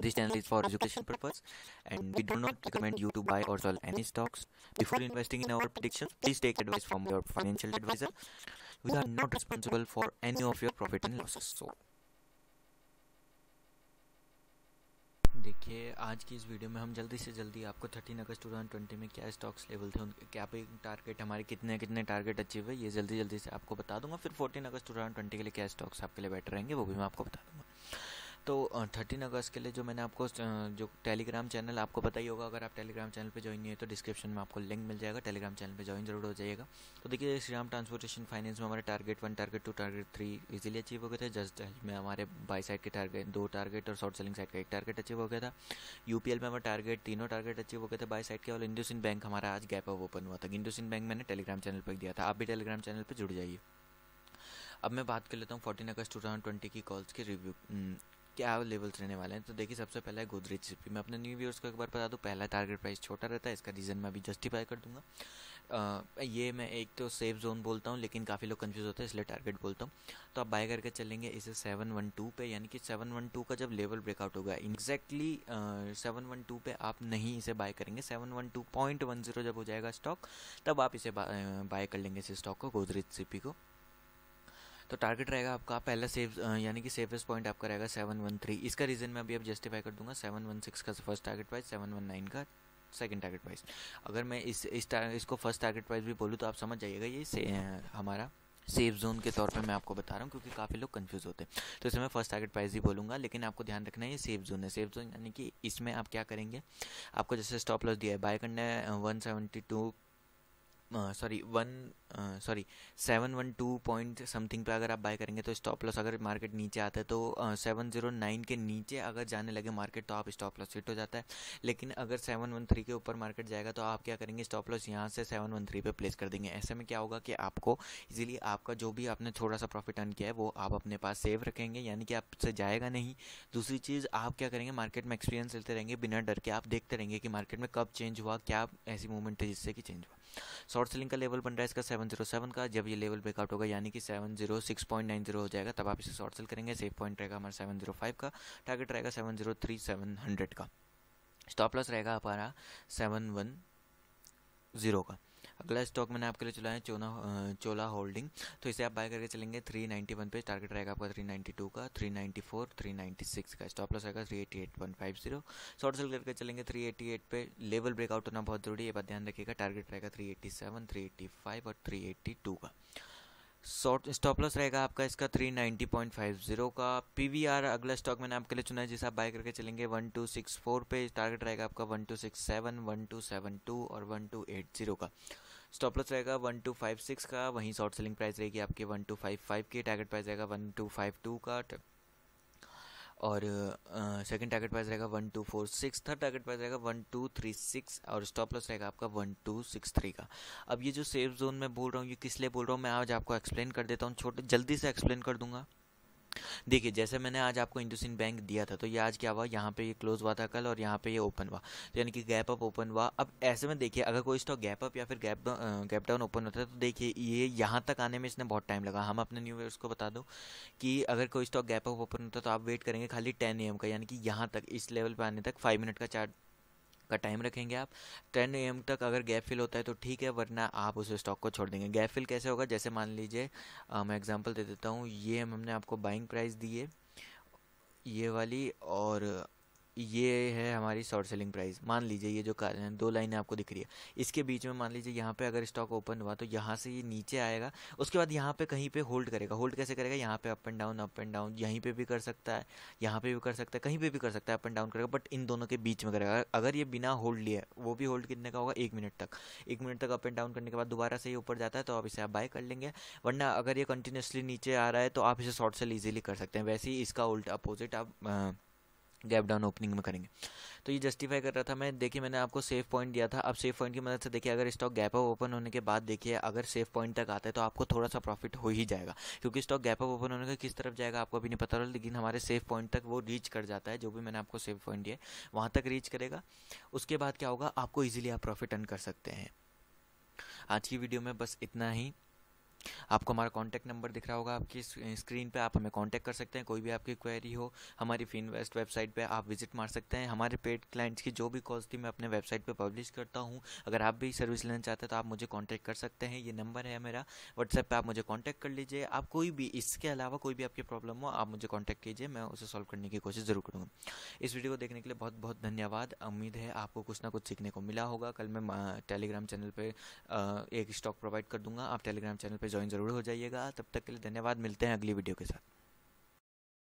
This channel is for education purpose and we do not recommend you to buy or sell any stocks. Before investing in our predictions, please take advice from your financial advisor. We are not responsible for any of your profit and losses. So देखिए आज की इस video में हम जल्दी से जल्दी आपको 13 अगस्त 2020 में क्या स्टॉक्स लेवल थे उनके क्या पे टारगेट हमारे कितने कितने टारगेट अचीव हुए ये जल्दी जल्दी से आपको बता दूंगा फिर 14 अगस्त 2020 के लिए क्या स्टॉक्स आपके लिए बेटर रहेंगे वो भी मैं आपको बता दूंगा तो थर्टीन अगस्त के लिए जो मैंने आपको जो टेलीग्राम चैनल आपको पता ही होगा अगर आप टेलीग्राम चैनल पे ज्वाइन नहीं है तो डिस्क्रिप्शन में आपको लिंक मिल जाएगा टेलीग्राम चैनल पे ज्वाइन जरूर हो जाएगा तो देखिए श्री राम ट्रांसपोर्टेशन फाइनेंस में हमारे target one target two target three easily achieve हो गए थे जस्ट में हमारे बाई साइड के टारगेट दो टारगेट और शॉर्ट सेलिंग साइड का एक टारगेट अचीव हो गया था यूपीएल में हमारे टारगेट तीनों टारगेट अचीव हो गए थे बाई साइड के और इंडोसिन बैंक हमारा आज गैप ऑफ ओपन हुआ था इंडोसिन बैंक मैंने टेलीग्राम चैनल पर दिया था आप भी टेलीग्राम चैनल पर जुड़ जाइए अब मैं बात कर लेता हूँ फोर्टीन अगस्त टू थाउजेंड ट्वेंटी की कॉल्स के रिव्यू क्या लेवल्स रहने वाले हैं तो देखिए सबसे पहले गोदरेज सीपी मैं अपने न्यू व्यूअर्स को एक बार बता दूँ पहला टारगेट प्राइस छोटा रहता है इसका रीज़न मैं अभी जस्टिफाई कर दूंगा आ, ये मैं एक तो सेफ जोन बोलता हूँ लेकिन काफ़ी लोग कंफ्यूज होते हैं इसलिए टारगेट बोलता हूँ तो आप बाय करके चलेंगे इसे सेवन वन टू पे यानी कि सेवन वन टू का जब लेवल ब्रेकआउट होगा एग्जैक्टली सेवन वन टू पे आप नहीं इसे बाय करेंगे seven one two point one zero जब हो जाएगा स्टॉक तब आप इसे बाय कर लेंगे इस स्टॉक को गोदरेज सीपी को तो टारगेट रहेगा आपका पहला सेफ यानी कि सेफेस्ट पॉइंट आपका रहेगा सेवन वन थ्री इसका रीज़न मैं अभी अब जस्टिफाई कर दूंगा सेवन वन सिक्स का first target price seven one nine का सेकंड टारगेट प्राइस अगर मैं इस इस इसको फर्स्ट टारगेट प्राइस भी बोलूँ तो आप समझ जाइएगा ये से, हमारा सेफ जोन के तौर पे मैं आपको बता रहा हूँ क्योंकि काफ़ी लोग कंफ्यूज होते हैं तो इसे मैं फर्स्ट टारगेट प्राइस ही बोलूँगा लेकिन आपको ध्यान रखना है ये सेफ जोन है सेफ जोन यानी कि इसमें आप क्या करेंगे आपको जैसे स्टॉप लॉस दिया है बाय करना है one seventy two sorry one sorry seven one two point something पे अगर आप बाय करेंगे तो स्टॉप लॉस अगर मार्केट नीचे आता है तो सेवन जीरो नाइन के नीचे अगर जाने लगे मार्केट तो आप स्टॉप लॉस हिट हो जाता है लेकिन अगर सेवन वन थ्री के ऊपर मार्केट जाएगा तो आप क्या करेंगे स्टॉप लॉस यहाँ से सेवन वन थ्री पर प्लेस कर देंगे ऐसे में क्या होगा कि आपको इजीली आपका जो भी आपने थोड़ा सा प्रॉफिट अर्न किया है वो आप अपने पास सेव रखेंगे यानी कि आपसे जाएगा नहीं दूसरी चीज़ आप क्या करेंगे मार्केट में एक्सपीरियंस लेते रहेंगे बिना डर के आप देखते रहेंगे कि मार्केट में कब चेंज हुआ क्या ऐसी मूवमेंट थी जिससे कि चेंज हुआ शॉर्ट सेलिंग का लेवल बन रहा है इसका 707 का जब ये लेवल ब्रेकआउट होगा यानी कि 706.90 हो जाएगा तब आप इसे शॉर्ट सेल करेंगे सेफ पॉइंट रहेगा हमारा 705 का टारगेट रहेगा 703700 का स्टॉप लॉस रहेगा हमारा सेवन वन जीरो का अगला स्टॉक मैंने आपके लिए चला है चोना चोला होल्डिंग तो इसे आप बाय करके चलेंगे 391 पे टारगेट रहेगा आपका 392 का 394 396 का स्टॉप लॉस रहेगा 388.50 शॉर्ट सेल करके चलेंगे 388 पे लेवल ब्रेकआउट होना बहुत जरूरी है बात ध्यान रखिएगा टारगेट रहेगा 387 385 और 382 का शॉर्ट स्टॉप लॉस रहेगा आपका इसका 390.50 का आर अगला स्टॉक मैंने आपके लिए चुना है जिसे आप बाय करके चलेंगे 1264 पे टारगेट रहेगा आपका 1267 1272 और 1280 का स्टॉप लॉस रहेगा 1256 का वहीं शॉर्ट सेलिंग प्राइस रहेगी आपके 1255 के टारगेट प्राइस रहेगा 1252 का और सेकंड टारगेट प्राइस रहेगा one two four six third target price रहेगा वन टू थ्री सिक्स और स्टॉप लॉस रहेगा आपका वन टू सिक्स थ्री का अब ये जो सेफ जोन में बोल रहा हूँ ये किस लिए बोल रहा हूँ मैं आज आपको एक्सप्लेन कर देता हूँ छोटे जल्दी से एक्सप्लेन कर दूंगा देखिए जैसे मैंने आज आपको इंडोसिन बैंक दिया था तो ये आज क्या हुआ यहाँ पे ये क्लोज हुआ था कल और यहाँ पे ये ओपन हुआ तो यानी कि गैप अप ओपन हुआ अब ऐसे में देखिए अगर कोई स्टॉक गैप अप या फिर गैप गैप डाउन ओपन होता है तो देखिए ये यहाँ तक आने में इसने बहुत टाइम लगा हम अपने न्यू ईयर्स को बता दो कि अगर कोई स्टॉक गैप अप ओपन होता है तो आप वेट करेंगे खाली टेन ए का यानी कि यहाँ तक इस लेवल पर आने तक फाइव मिनट का चार्ट का टाइम रखेंगे आप टेन ए तक अगर गैप फिल होता है तो ठीक है वरना आप उस स्टॉक को छोड़ देंगे गैप फिल कैसे होगा जैसे मान लीजिए मैं एग्जांपल दे देता हूँ ये हमने आपको बाइंग प्राइस दी है ये वाली और ये है हमारी शॉर्ट सेलिंग प्राइस मान लीजिए ये जो दो लाइनें आपको दिख रही है इसके बीच में मान लीजिए यहाँ पे अगर स्टॉक ओपन हुआ तो यहाँ से ये नीचे आएगा उसके बाद यहाँ पे कहीं पे होल्ड करेगा होल्ड कैसे करेगा यहाँ पे up and down up and down यहीं पे भी कर सकता है यहाँ पे भी कर सकता है कहीं पर भी कर सकता है अप एंड डाउन करेगा बट इन दोनों के बीच में करेगा अगर ये बिना होल्ड लिया वो भी होल्ड कितने का होगा एक मिनट तक एक मिनट तक अप एंड डाउन करने के बाद दोबारा से ये ऊपर जाता है तो आप इसे आप बाय कर लेंगे वरना अगर ये कंटिन्यूसली नीचे आ रहा है तो आप इसे शॉर्ट सेल ईजिली कर सकते हैं वैसे ही इसका उल्ट अपोजिट आप गैप डाउन ओपनिंग में करेंगे तो ये जस्टिफाई कर रहा था मैं देखिए मैंने आपको सेफ पॉइंट दिया था अब सेफ पॉइंट की मदद से देखिए अगर स्टॉक गैप अप ओपन होने के बाद देखिए अगर सेफ पॉइंट तक आता है तो आपको थोड़ा सा प्रॉफिट हो ही जाएगा क्योंकि स्टॉक गैप अप ओपन होने का किस तरफ जाएगा आपको अभी नहीं पता रहा लेकिन हमारे सेफ पॉइंट तक वो रीच कर जाता है जो भी मैंने आपको सेफ पॉइंट दिया वहाँ तक रीच करेगा उसके बाद क्या होगा आपको ईजिली आप प्रॉफिट अर्न कर सकते हैं आज की वीडियो में बस इतना ही आपको हमारा कॉन्टैक्ट नंबर दिख रहा होगा आपकी स्क्रीन eh, पे आप हमें कॉन्टैक्ट कर सकते हैं कोई भी आपकी क्वेरी हो हमारी फिनवेस्ट वेबसाइट पे आप विजिट मार सकते हैं हमारे पेड क्लाइंट्स की जो भी कॉल्स थी मैं अपने वेबसाइट पे पब्लिश करता हूँ अगर आप भी सर्विस लेना चाहते हैं तो आप मुझे कॉन्टैक्ट कर सकते हैं ये नंबर है मेरा व्हाट्सएप पर आप मुझे कॉन्टैक्ट कर लीजिए आप कोई भी इसके अलावा कोई भी आपकी प्रॉब्लम हो आप मुझे कॉन्टैक्ट कीजिए मैं उसे सॉल्व करने की कोशिश ज़रूर करूँगा इस वीडियो को देखने के लिए बहुत बहुत धन्यवाद उम्मीद है आपको कुछ ना कुछ सीखने को मिला होगा कल मैं टेलीग्राम चैनल पर एक स्टॉक प्रोवाइड कर दूंगा आप टेलीग्राम चैनल पर ज्वाइन ज़रूर हो जाइएगा तब तक के लिए धन्यवाद मिलते हैं अगली वीडियो के साथ